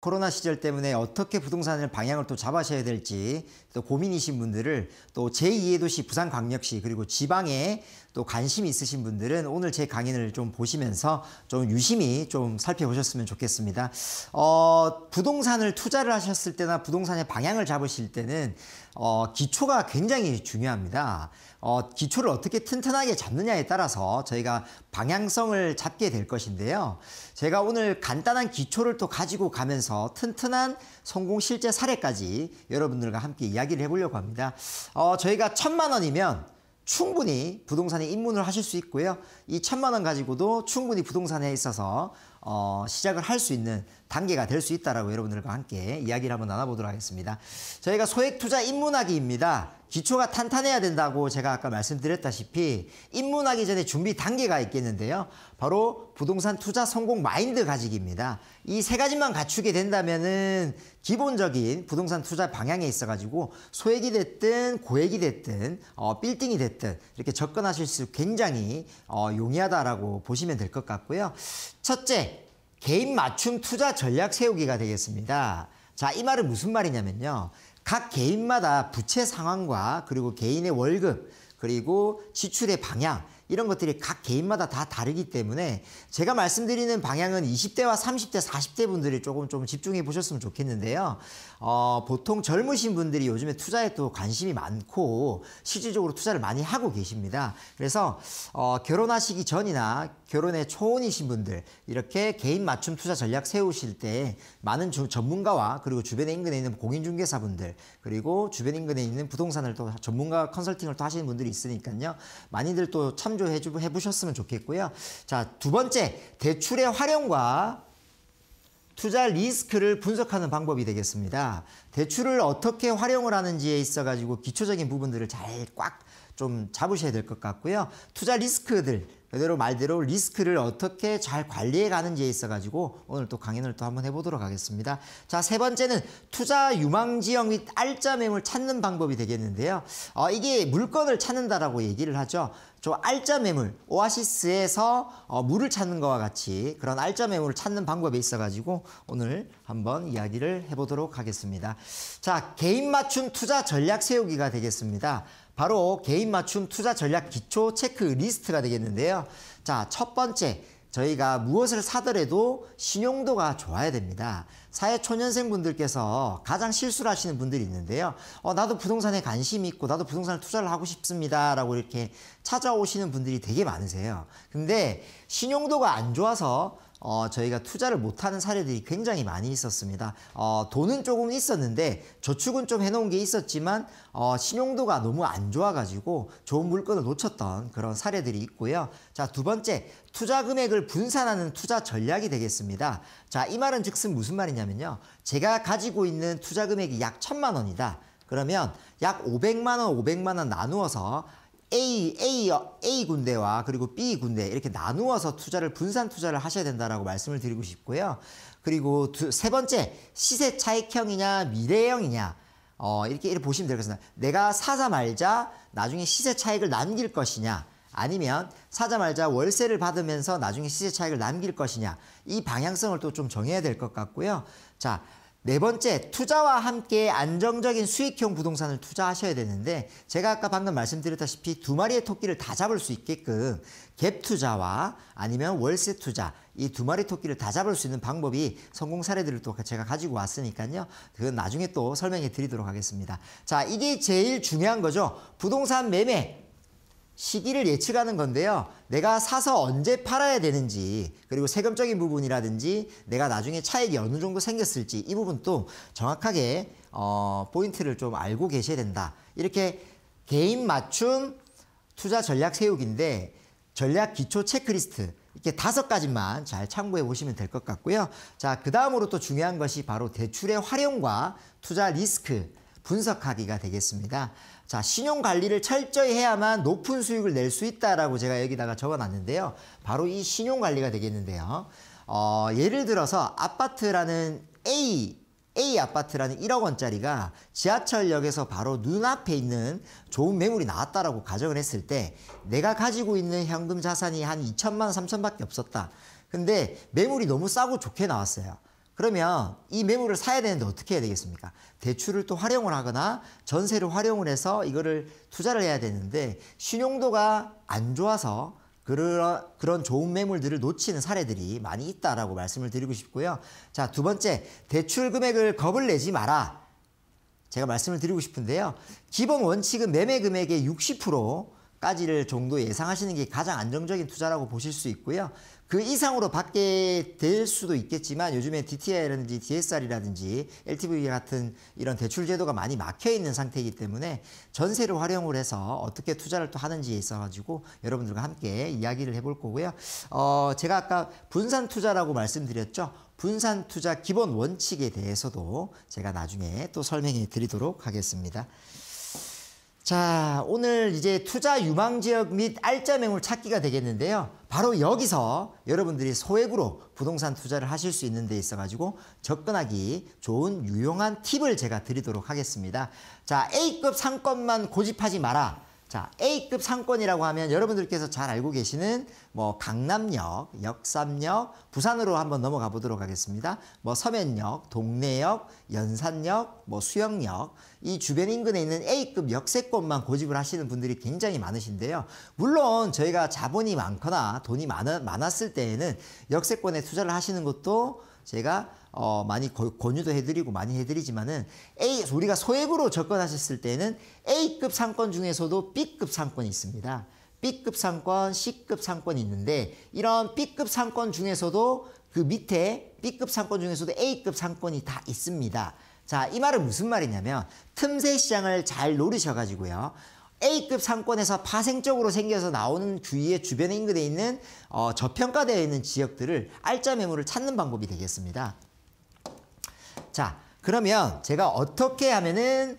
코로나 시절 때문에 어떻게 부동산을 방향을 또 잡아셔야 될지 또 고민이신 분들을 또 제2의 도시 부산광역시 그리고 지방에 또 관심이 있으신 분들은 오늘 제 강의를 좀 보시면서 좀 유심히 좀 살펴보셨으면 좋겠습니다. 어, 부동산을 투자를 하셨을 때나 부동산의 방향을 잡으실 때는 어, 기초가 굉장히 중요합니다. 어, 기초를 어떻게 튼튼하게 잡느냐에 따라서 저희가 방향성을 잡게 될 것인데요. 제가 오늘 간단한 기초를 또 가지고 가면서 튼튼한 성공 실제 사례까지 여러분들과 함께 이야기를 해보려고 합니다. 어, 저희가 천만 원이면 충분히 부동산에 입문을 하실 수 있고요. 이 천만 원 가지고도 충분히 부동산에 있어서 어, 시작을 할 수 있는 단계가 될 수 있다라고 여러분들과 함께 이야기를 한번 나눠보도록 하겠습니다. 저희가 소액 투자 인문학이입니다. 기초가 탄탄해야 된다고 제가 아까 말씀드렸다시피 입문하기 전에 준비 단계가 있겠는데요. 바로 부동산 투자 성공 마인드 가지기입니다. 이 세 가지만 갖추게 된다면은 기본적인 부동산 투자 방향에 있어가지고 소액이 됐든 고액이 됐든 어, 빌딩이 됐든 이렇게 접근하실 수 굉장히 어, 용이하다라고 보시면 될 것 같고요. 첫째, 개인 맞춤 투자 전략 세우기가 되겠습니다. 자, 이 말은 무슨 말이냐면요. 각 개인마다 부채 상황과 그리고 개인의 월급, 그리고 지출의 방향, 이런 것들이 각 개인마다 다 다르기 때문에 제가 말씀드리는 방향은 20대와 30대, 40대 분들이 조금 좀 집중해 보셨으면 좋겠는데요. 어, 보통 젊으신 분들이 요즘에 투자에 또 관심이 많고 실질적으로 투자를 많이 하고 계십니다. 그래서 어, 결혼하시기 전이나 결혼에 초혼이신 분들 이렇게 개인 맞춤 투자 전략 세우실 때 많은 주, 전문가와 그리고 주변에 인근에 있는 공인중개사분들 그리고 주변 인근에 있는 부동산을 또 전문가 컨설팅을 또 하시는 분들이 있으니까요. 많이들 또 참. 설명 좀 해보셨으면 좋겠고요. 자, 두 번째, 대출의 활용과 투자 리스크를 분석하는 방법이 되겠습니다. 대출을 어떻게 활용을 하는지에 있어 가지고 기초적인 부분들을 잘 꽉 좀 잡으셔야 될 것 같고요. 투자 리스크들 그대로 말대로 리스크를 어떻게 잘 관리해 가는지에 있어 가지고 오늘 또 강연을 또 한번 해보도록 하겠습니다. 자 세 번째는 투자 유망지형 및 알짜 매물 찾는 방법이 되겠는데요. 어, 이게 물건을 찾는다라고 얘기를 하죠. 저 알짜 매물 오아시스에서 어, 물을 찾는 것과 같이 그런 알짜 매물을 찾는 방법에 있어 가지고 오늘 한번 이야기를 해보도록 하겠습니다. 자 개인 맞춤 투자 전략 세우기가 되겠습니다. 바로 개인 맞춤 투자 전략 기초 체크 리스트가 되겠는데요. 자 첫 번째 저희가 무엇을 사더라도 신용도가 좋아야 됩니다. 사회 초년생 분들께서 가장 실수를 하시는 분들이 있는데요. 어, 나도 부동산에 관심이 있고 나도 부동산을 투자를 하고 싶습니다라고 이렇게 찾아오시는 분들이 되게 많으세요. 근데 신용도가 안 좋아서 어, 저희가 투자를 못하는 사례들이 굉장히 많이 있었습니다. 어, 돈은 조금 있었는데 저축은 좀 해놓은 게 있었지만 어, 신용도가 너무 안 좋아가지고 좋은 물건을 놓쳤던 그런 사례들이 있고요. 자, 두 번째 투자 금액을 분산하는 투자 전략이 되겠습니다. 자, 이 말은 즉슨 무슨 말이냐면요. 제가 가지고 있는 투자 금액이 약 천만 원이다. 그러면 약 500만 원, 500만 원 나누어서 A, A, A 군대와 그리고 B 군대 이렇게 나누어서 투자를 분산 투자를 하셔야 된다라고 말씀을 드리고 싶고요. 그리고 두, 세 번째 시세 차익형이냐 미래형이냐 어, 이렇게, 이렇게 보시면 되겠습니다. 내가 사자 말자 나중에 시세 차익을 남길 것이냐 아니면 사자 말자 월세를 받으면서 나중에 시세 차익을 남길 것이냐 이 방향성을 또 좀 정해야 될 것 같고요. 자네 번째, 투자와 함께 안정적인 수익형 부동산을 투자하셔야 되는데 제가 아까 방금 말씀드렸다시피 두 마리의 토끼를 다 잡을 수 있게끔 갭 투자와 아니면 월세 투자 이 두 마리 토끼를 다 잡을 수 있는 방법이 성공 사례들을 또 제가 가지고 왔으니까요. 그건 나중에 또 설명해 드리도록 하겠습니다. 자, 이게 제일 중요한 거죠. 부동산 매매 시기를 예측하는 건데요. 내가 사서 언제 팔아야 되는지 그리고 세금적인 부분이라든지 내가 나중에 차익이 어느 정도 생겼을지 이 부분도 정확하게 어, 포인트를 좀 알고 계셔야 된다. 이렇게 개인 맞춤 투자 전략 세우기인데 전략 기초 체크리스트 이렇게 다섯 가지만 잘 참고해 보시면 될 것 같고요. 자, 그 다음으로 또 중요한 것이 바로 대출의 활용과 투자 리스크 분석하기가 되겠습니다. 자, 신용 관리를 철저히 해야만 높은 수익을 낼 수 있다라고 제가 여기다가 적어놨는데요. 바로 이 신용 관리가 되겠는데요. 어, 예를 들어서 아파트라는 A A 아파트라는 1억 원짜리가 지하철역에서 바로 눈앞에 있는 좋은 매물이 나왔다라고 가정을 했을 때 내가 가지고 있는 현금 자산이 한 2천만 3천밖에 없었다. 근데 매물이 너무 싸고 좋게 나왔어요. 그러면 이 매물을 사야 되는데 어떻게 해야 되겠습니까? 대출을 또 활용을 하거나 전세를 활용을 해서 이거를 투자를 해야 되는데 신용도가 안 좋아서 그런 그런 좋은 매물들을 놓치는 사례들이 많이 있다라고 말씀을 드리고 싶고요. 자, 두 번째, 대출 금액을 겁을 내지 마라. 제가 말씀을 드리고 싶은데요. 기본 원칙은 매매 금액의 60% 까지를 정도 예상하시는 게 가장 안정적인 투자라고 보실 수 있고요. 그 이상으로 받게 될 수도 있겠지만 요즘에 DTI라든지 DSR이라든지 LTV 같은 이런 대출 제도가 많이 막혀 있는 상태이기 때문에 전세를 활용을 해서 어떻게 투자를 또 하는지에 있어 가지고 여러분들과 함께 이야기를 해 볼 거고요. 어, 제가 아까 분산 투자라고 말씀드렸죠. 분산 투자 기본 원칙에 대해서도 제가 나중에 또 설명해 드리도록 하겠습니다. 자, 오늘 이제 투자 유망 지역 및 알짜 매물 찾기가 되겠는데요. 바로 여기서 여러분들이 소액으로 부동산 투자를 하실 수 있는 데 있어 가지고 접근하기 좋은 유용한 팁을 제가 드리도록 하겠습니다. 자, A급 상권만 고집하지 마라. 자, A급 상권이라고 하면 여러분들께서 잘 알고 계시는 뭐 강남역, 역삼역, 부산으로 한번 넘어가 보도록 하겠습니다. 뭐 서면역, 동래역, 연산역, 뭐 수영역 이 주변 인근에 있는 A급 역세권만 고집을 하시는 분들이 굉장히 많으신데요. 물론 저희가 자본이 많거나 돈이 많, 많았을 때에는 역세권에 투자를 하시는 것도 제가 어, 많이 권유도 해드리고 많이 해드리지만은 A 우리가 소액으로 접근하셨을 때는 A급 상권 중에서도 B급 상권이 있습니다. B급 상권, C급 상권이 있는데 이런 B급 상권 중에서도 그 밑에 B급 상권 중에서도 A급 상권이 다 있습니다. 자, 이 말은 무슨 말이냐면 틈새 시장을 잘 노리셔 가지고요. A급 상권에서 파생적으로 생겨서 나오는 주위의 주변 에 인근에 있는 어, 저평가되어 있는 지역들을 알짜 매물을 찾는 방법이 되겠습니다. 자, 그러면 제가 어떻게 하면은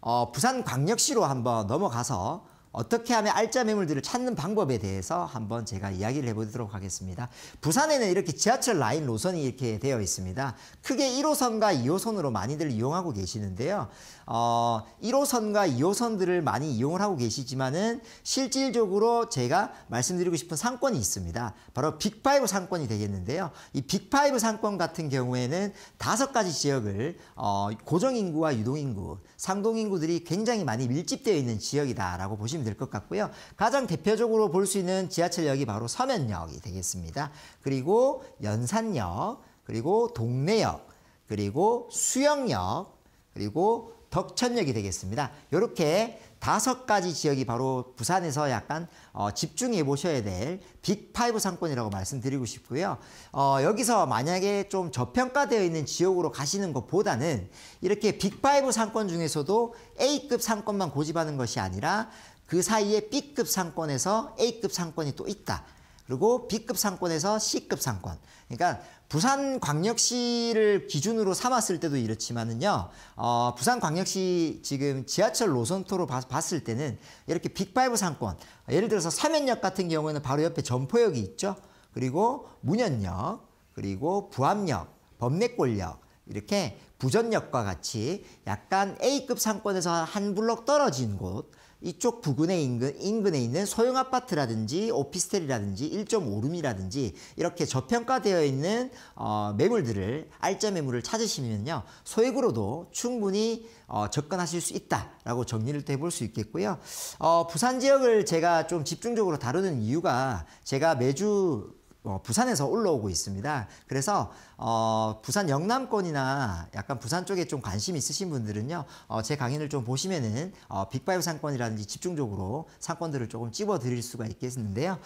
어, 부산광역시로 한번 넘어가서 어떻게 하면 알짜 매물들을 찾는 방법에 대해서 한번 제가 이야기를 해보도록 하겠습니다. 부산에는 이렇게 지하철 라인 노선이 이렇게 되어 있습니다. 크게 1호선과 2호선으로 많이들 이용하고 계시는데요. 어, 1호선과 2호선들을 많이 이용을 하고 계시지만은 실질적으로 제가 말씀드리고 싶은 상권이 있습니다. 바로 빅5 상권이 되겠는데요. 이 빅5 상권 같은 경우에는 다섯 가지 지역을 어, 고정인구와 유동인구, 상동인구들이 굉장히 많이 밀집되어 있는 지역이다라고 보시면 보시면 될것 같고요. 가장 대표적으로 볼 수 있는 지하철역이 바로 서면역이 되겠습니다. 그리고 연산역, 그리고 동래역, 그리고 수영역, 그리고 덕천역이 되겠습니다. 이렇게 다섯 가지 지역이 바로 부산에서 약간 어, 집중해 보셔야 될빅파이브 상권이라고 말씀드리고 싶고요. 어, 여기서 만약에 좀 저평가되어 있는 지역으로 가시는 것보다는 이렇게 빅파이브 상권 중에서도 A급 상권만 고집하는 것이 아니라 그 사이에 B급 상권에서 A급 상권이 또 있다. 그리고 B급 상권에서 C급 상권. 그러니까 부산 광역시를 기준으로 삼았을 때도 이렇지만은요. 어, 부산 광역시 지금 지하철 노선토로 봤을 때는 이렇게 빅5 상권. 예를 들어서 사면역 같은 경우에는 바로 옆에 점포역이 있죠. 그리고 문현역, 그리고 부암역, 범내골역 이렇게 부전역과 같이 약간 A급 상권에서 한 블록 떨어진 곳 이쪽 부근에 인근, 인근에 있는 소형 아파트라든지 오피스텔이라든지 1.5룸이라든지 이렇게 저평가되어 있는 어, 매물들을 알짜 매물을 찾으시면요 소액으로도 충분히 어, 접근하실 수 있다라고 정리를 해볼 수 있겠고요 어, 부산 지역을 제가 좀 집중적으로 다루는 이유가 제가 매주 어, 부산에서 올라오고 있습니다. 그래서 어, 부산 영남권이나 약간 부산 쪽에 좀 관심 있으신 분들은요. 어, 제 강의를 좀 보시면은 어, 빅바이오 상권이라든지 집중적으로 상권들을 조금 찝어드릴 수가 있겠는데요.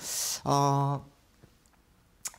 어,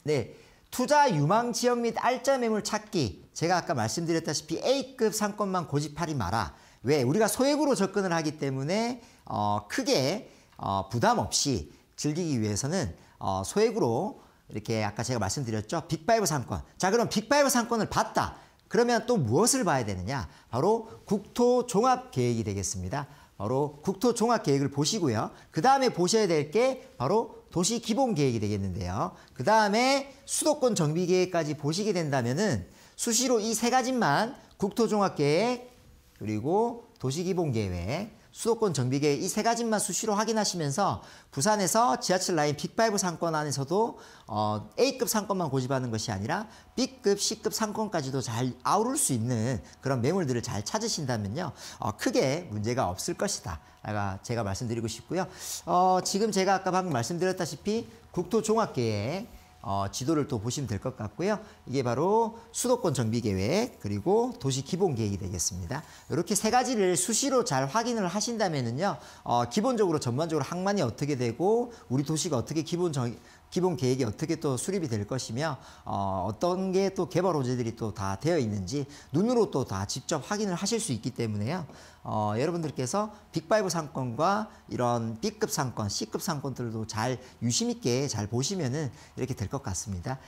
네. 투자 유망 지역 및 알짜 매물 찾기. 제가 아까 말씀드렸다시피 A급 상권만 고집하지 마라. 왜? 우리가 소액으로 접근을 하기 때문에 어, 크게 어, 부담 없이 즐기기 위해서는 어, 소액으로 이렇게 아까 제가 말씀드렸죠. 빅이브 상권. 자, 그럼 빅이브 상권을 봤다. 그러면 또 무엇을 봐야 되느냐? 바로 국토 종합 계획이 되겠습니다. 바로 국토 종합 계획을 보시고요. 그 다음에 보셔야 될 게 바로 도시 기본 계획이 되겠는데요. 그 다음에 수도권 정비 계획까지 보시게 된다면은 수시로 이 세 가지만 국토 종합 계획 그리고 도시 기본 계획 수도권 정비계획 이세 가지만 수시로 확인하시면서 부산에서 지하철 라인 빅5 상권 안에서도 어, A급 상권만 고집하는 것이 아니라 B급, C급 상권까지도 잘 아우를 수 있는 그런 매물들을 잘 찾으신다면요. 어, 크게 문제가 없을 것이다. 제가, 제가 말씀드리고 싶고요. 어, 지금 제가 아까 방금 말씀드렸다시피 국토종합계획 어, 지도를 또 보시면 될 것 같고요. 이게 바로 수도권 정비계획 그리고 도시기본계획이 되겠습니다. 이렇게 세 가지를 수시로 잘 확인을 하신다면은요. 어, 기본적으로 전반적으로 항만이 어떻게 되고 우리 도시가 어떻게 기본 정, 기본 계획이 어떻게 또 수립이 될 것이며 어, 어떤 게 또 개발 호재들이 또 다 되어 있는지 눈으로 또 다 직접 확인을 하실 수 있기 때문에요. 어, 여러분들께서 빅바이브 상권과 이런 B급 상권, C급 상권들도 잘 유심 있게 잘 보시면은 이렇게 될 것 같습니다.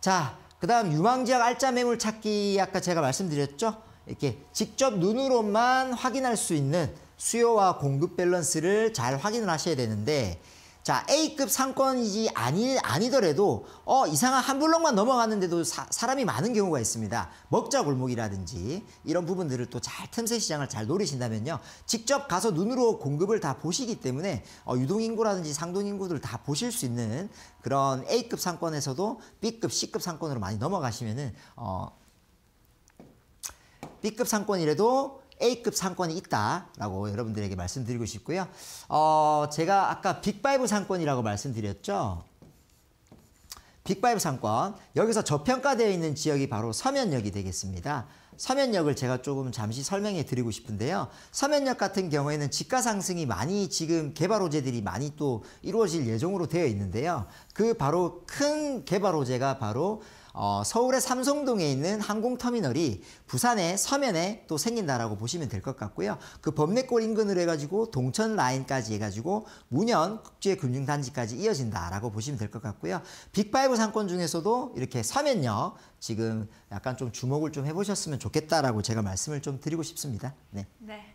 자, 그다음 유망지역 알짜 매물 찾기 아까 제가 말씀드렸죠. 이렇게 직접 눈으로만 확인할 수 있는 수요와 공급 밸런스를 잘 확인을 하셔야 되는데 자, A급 상권이지 아니, 아니더라도 어, 이상한 한 블록만 넘어갔는데도 사, 람이 많은 경우가 있습니다. 먹자 골목이라든지 이런 부분들을 또 잘 틈새 시장을 잘 노리신다면요. 직접 가서 눈으로 공급을 다 보시기 때문에 어, 유동인구라든지 상동인구들 다 보실 수 있는 그런 A급 상권에서도 B급, C급 상권으로 많이 넘어가시면은 어, B급 상권이라도 A급 상권이 있다라고 여러분들에게 말씀드리고 싶고요. 어, 제가 아까 빅5 상권이라고 말씀드렸죠. 빅5 상권. 여기서 저평가되어 있는 지역이 바로 서면역이 되겠습니다. 서면역을 제가 조금 잠시 설명해 드리고 싶은데요. 서면역 같은 경우에는 지가 상승이 많이 지금 개발 호재들이 많이 또 이루어질 예정으로 되어 있는데요. 그 바로 큰 개발 호재가 바로 어, 서울의 삼성동에 있는 항공터미널이 부산의 서면에 또 생긴다라고 보시면 될 것 같고요. 그 범내골 인근으로 해가지고 동천 라인까지 해가지고 문현 국제금융단지까지 이어진다라고 보시면 될 것 같고요. 빅5 상권 중에서도 이렇게 서면역 지금 약간 좀 주목을 좀 해보셨으면 좋겠다라고 제가 말씀을 좀 드리고 싶습니다. 네. 네.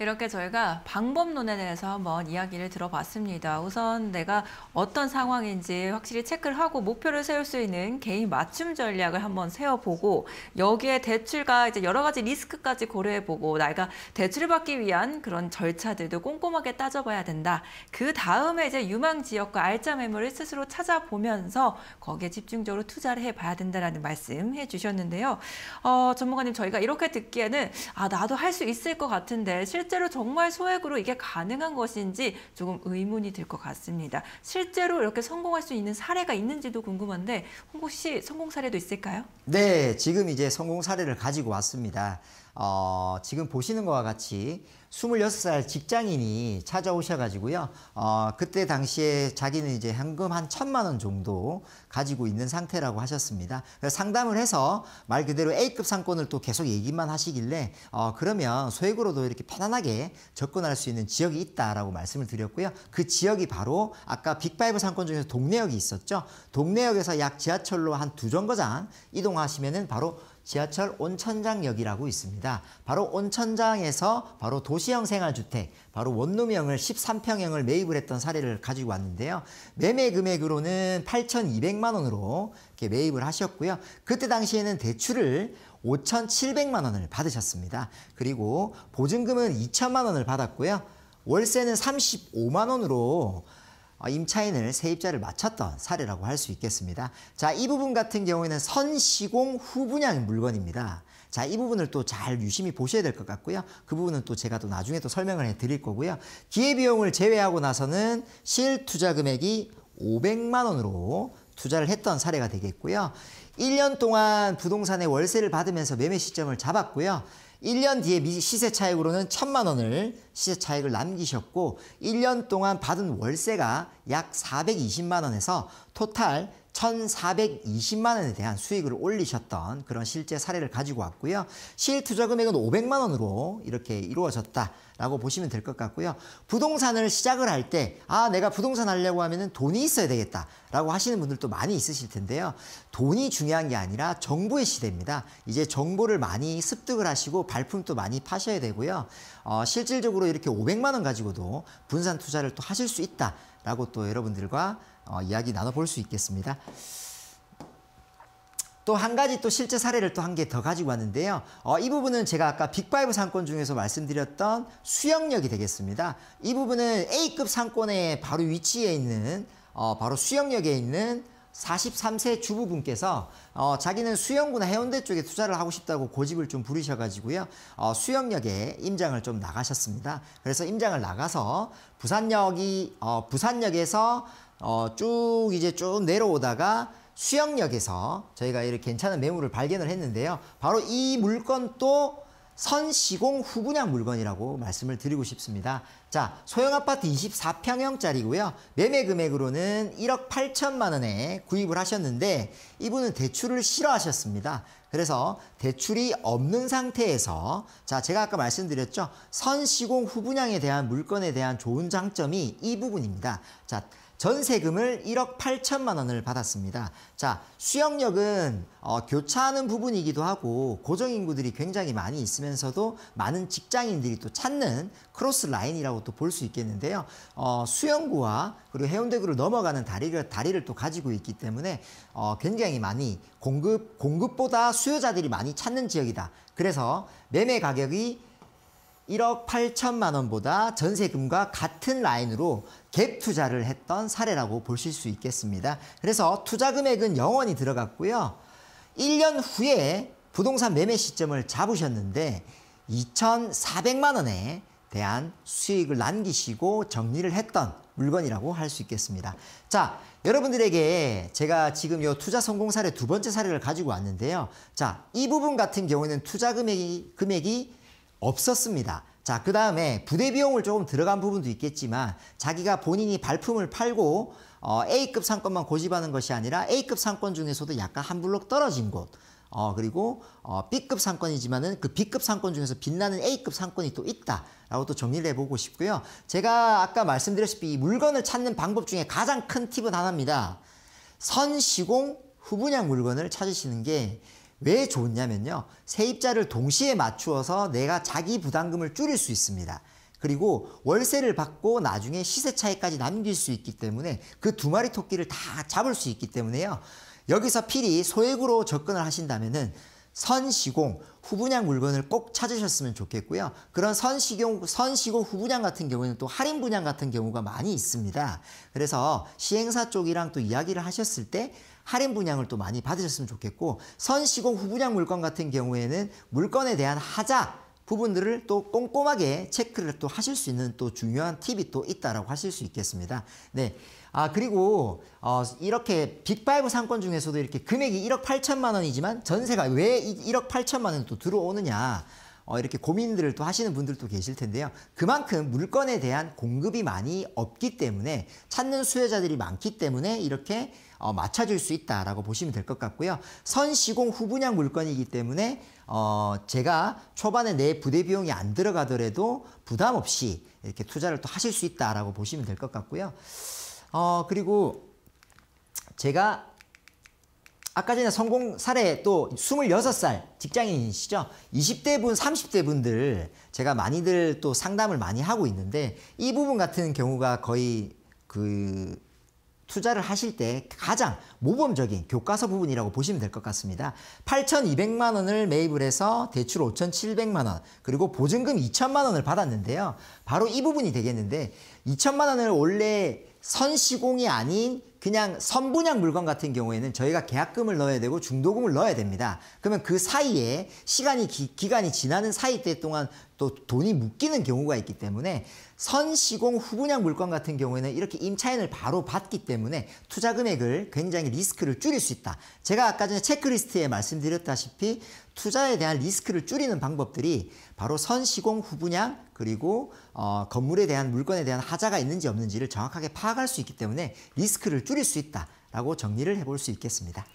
이렇게 저희가 방법론에 대해서 한번 이야기를 들어봤습니다. 우선 내가 어떤 상황인지 확실히 체크를 하고 목표를 세울 수 있는 개인 맞춤 전략을 한번 세워보고 여기에 대출과 이제 여러 가지 리스크까지 고려해보고 내가 대출을 받기 위한 그런 절차들도 꼼꼼하게 따져봐야 된다. 그 다음에 이제 유망 지역과 알짜 매물을 스스로 찾아보면서 거기에 집중적으로 투자를 해봐야 된다라는 말씀해 주셨는데요. 어, 전문가님 저희가 이렇게 듣기에는 아 나도 할 수 있을 것 같은데 실제 실제로 정말 소액으로 이게 가능한 것인지 조금 의문이 들 것 같습니다. 실제로 이렇게 성공할 수 있는 사례가 있는지도 궁금한데 홍 혹시 성공 사례도 있을까요? 네, 지금 이제 성공 사례를 가지고 왔습니다. 어, 지금 보시는 것과 같이 26살 직장인이 찾아오셔가지고요. 어, 그때 당시에 자기는 이제 현금 한 천만 원 정도 가지고 있는 상태라고 하셨습니다. 그래서 상담을 해서 말 그대로 A급 상권을 또 계속 얘기만 하시길래 어, 그러면 소액으로도 이렇게 편안하게 접근할 수 있는 지역이 있다라고 말씀을 드렸고요. 그 지역이 바로 아까 빅파이브 상권 중에서 동네역이 있었죠. 동네역에서 약 지하철로 한 두 정거장 이동하시면은 바로 지하철 온천장역이라고 있습니다. 바로 온천장에서 바로 도시형 생활주택, 바로 원룸형을 13평형을 매입을 했던 사례를 가지고 왔는데요. 매매 금액으로는 8,200만 원으로 이렇게 매입을 하셨고요. 그때 당시에는 대출을 5,700만 원을 받으셨습니다. 그리고 보증금은 2천만 원을 받았고요. 월세는 35만 원으로 어, 임차인을 세입자를 맞췄던 사례라고 할 수 있겠습니다. 자, 이 부분 같은 경우에는 선시공 후분양 물건입니다. 자, 이 부분을 또 잘 유심히 보셔야 될 것 같고요. 그 부분은 또 제가 또 나중에 또 설명을 해 드릴 거고요. 기회비용을 제외하고 나서는 실투자 금액이 500만 원으로 투자를 했던 사례가 되겠고요. 1년 동안 부동산의 월세를 받으면서 매매 시점을 잡았고요. 1년 뒤에 시세 차익으로는 1 천만 원을 시세 차익을 남기셨고 1년 동안 받은 월세가 약 420만 원에서 토탈 1,420만 원에 대한 수익을 올리셨던 그런 실제 사례를 가지고 왔고요. 실 투자 금액은 500만 원으로 이렇게 이루어졌다라고 보시면 될 것 같고요. 부동산을 시작을 할 때 아, 내가 부동산 하려고 하면은 돈이 있어야 되겠다라고 하시는 분들도 많이 있으실 텐데요. 돈이 중요한 게 아니라 정보의 시대입니다. 이제 정보를 많이 습득을 하시고 발품도 많이 파셔야 되고요. 어, 실질적으로 이렇게 500만 원 가지고도 분산 투자를 또 하실 수 있다. 라고 또 여러분들과 어, 이야기 나눠볼 수 있겠습니다. 또 한 가지 또 실제 사례를 또 한 개 더 가지고 왔는데요. 어, 이 부분은 제가 아까 빅5 상권 중에서 말씀드렸던 수영력이 되겠습니다. 이 부분은 A급 상권에 바로 위치해 있는 어, 바로 수영역에 있는 43세 주부분께서 어, 자기는 수영구나 해운대 쪽에 투자를 하고 싶다고 고집을 좀 부리셔가지고요. 어, 수영역에 임장을 좀 나가셨습니다. 그래서 임장을 나가서 부산역이 어, 부산역에서 어, 쭉 이제 쭉 내려오다가 수영역에서 저희가 이렇게 괜찮은 매물을 발견을 했는데요. 바로 이 물건 또 선시공 후분양 물건이라고 말씀을 드리고 싶습니다. 자, 소형 아파트 24평형짜리고요. 매매 금액으로는 1억 8천만 원에 구입을 하셨는데 이분은 대출을 싫어하셨습니다. 그래서 대출이 없는 상태에서 자, 제가 아까 말씀드렸죠. 선시공 후분양에 대한 물건에 대한 좋은 장점이 이 부분입니다. 자, 전세금을 1억 8천만 원을 받았습니다. 자, 수영역은 어, 교차하는 부분이기도 하고 고정 인구들이 굉장히 많이 있으면서도 많은 직장인들이 또 찾는 크로스 라인이라고또 볼 수 있겠는데요. 어, 수영구와 그리고 해운대구를 넘어가는 다리를 다리를 또 가지고 있기 때문에 어, 굉장히 많이 공급 공급보다 수요자들이 많이 찾는 지역이다. 그래서 매매 가격이 1억 8천만 원보다 전세금과 같은 라인으로 갭 투자를 했던 사례라고 보실 수 있겠습니다. 그래서 투자 금액은 0원이 들어갔고요. 1년 후에 부동산 매매 시점을 잡으셨는데 2,400만 원에 대한 수익을 남기시고 정리를 했던 물건이라고 할 수 있겠습니다. 자, 여러분들에게 제가 지금 요 투자 성공 사례 두 번째 사례를 가지고 왔는데요. 자, 이 부분 같은 경우에는 투자 금액이, 금액이 없었습니다. 자, 그 다음에 부대 비용을 조금 들어간 부분도 있겠지만 자기가 본인이 발품을 팔고 어, A급 상권만 고집하는 것이 아니라 A급 상권 중에서도 약간 한 블록 떨어진 곳 어, 그리고 어, B급 상권이지만은 그 B급 상권 중에서 빛나는 A급 상권이 또 있다라고 또 정리를 해보고 싶고요. 제가 아까 말씀드렸다시이 물건을 찾는 방법 중에 가장 큰 팁은 하나입니다. 선시공 후분양 물건을 찾으시는 게 왜 좋냐면요. 세입자를 동시에 맞추어서 내가 자기 부담금을 줄일 수 있습니다. 그리고 월세를 받고 나중에 시세 차이까지 남길 수 있기 때문에 그 두 마리 토끼를 다 잡을 수 있기 때문에요. 여기서 필히 소액으로 접근을 하신다면은 선시공, 후분양 물건을 꼭 찾으셨으면 좋겠고요. 그런 선시공, 선시공 후분양 같은 경우에는 또 할인 분양 같은 경우가 많이 있습니다. 그래서 시행사 쪽이랑 또 이야기를 하셨을 때 할인 분양을 또 많이 받으셨으면 좋겠고 선시공 후분양 물건 같은 경우에는 물건에 대한 하자 부분들을 또 꼼꼼하게 체크를 또 하실 수 있는 또 중요한 팁이 또 있다라고 하실 수 있겠습니다. 네. 아 그리고 어 이렇게 빅5 상권 중에서도 이렇게 금액이 1억 8천만 원이지만 전세가 왜 1억 8천만 원이 또 들어오느냐 어, 이렇게 고민들을 또 하시는 분들도 계실 텐데요. 그만큼 물건에 대한 공급이 많이 없기 때문에 찾는 수혜자들이 많기 때문에 이렇게 어, 맞춰질 수 있다라고 보시면 될 것 같고요. 선시공 후분양 물건이기 때문에 어, 제가 초반에 내 부대 비용이 안 들어가더라도 부담 없이 이렇게 투자를 또 하실 수 있다라고 보시면 될 것 같고요. 어, 그리고 제가 아까 전에 성공 사례 또 26살 직장인이시죠? 20대 분, 30대 분들 제가 많이들 또 상담을 많이 하고 있는데 이 부분 같은 경우가 거의 그 투자를 하실 때 가장 모범적인 교과서 부분이라고 보시면 될 것 같습니다. 8,200만 원을 매입을 해서 대출 5,700만 원 그리고 보증금 2 0 0 0만 원을 받았는데요. 바로 이 부분이 되겠는데 2 0 0 0만 원을 원래 선시공이 아닌 그냥 선분양 물건 같은 경우에는 저희가 계약금을 넣어야 되고 중도금을 넣어야 됩니다. 그러면 그 사이에 시간이 기, 간이 지나는 사이 때 동안 또 돈이 묶이는 경우가 있기 때문에 선시공 후분양 물건 같은 경우에는 이렇게 임차인을 바로 받기 때문에 투자 금액을 굉장히 리스크를 줄일 수 있다. 제가 아까 전에 체크리스트에 말씀드렸다시피 투자에 대한 리스크를 줄이는 방법들이 바로 선시공 후분양 그리고 어, 건물에 대한 물건에 대한 하자가 있는지 없는지를 정확하게 파악할 수 있기 때문에 리스크를 줄일 수 있다라고 정리를 해볼 수 있겠습니다.